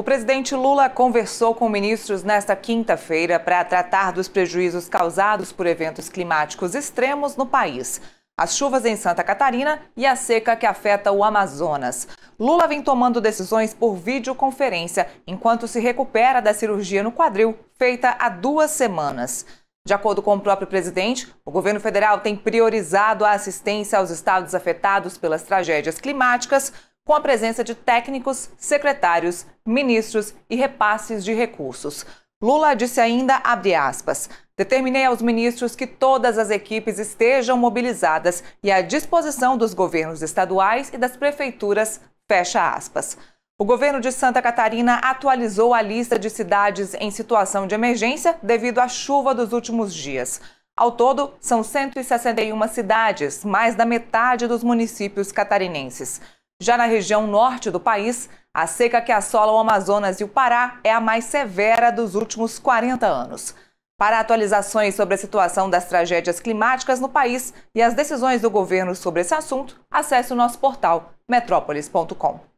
O presidente Lula conversou com ministros nesta quinta-feira para tratar dos prejuízos causados por eventos climáticos extremos no país. As chuvas em Santa Catarina e a seca que afeta o Amazonas. Lula vem tomando decisões por videoconferência enquanto se recupera da cirurgia no quadril, feita há duas semanas. De acordo com o próprio presidente, o governo federal tem priorizado a assistência aos estados afetados pelas tragédias climáticas com a presença de técnicos, secretários, ministros e repasses de recursos. Lula disse ainda, aspas, determinei aos ministros que todas as equipes estejam mobilizadas e à disposição dos governos estaduais e das prefeituras, fecha aspas. O governo de Santa Catarina atualizou a lista de cidades em situação de emergência devido à chuva dos últimos dias. Ao todo, são 161 cidades, mais da metade dos municípios catarinenses. Já na região norte do país, a seca que assola o Amazonas e o Pará é a mais severa dos últimos 40 anos. Para atualizações sobre a situação das tragédias climáticas no país e as decisões do governo sobre esse assunto, acesse o nosso portal metrópolis.com.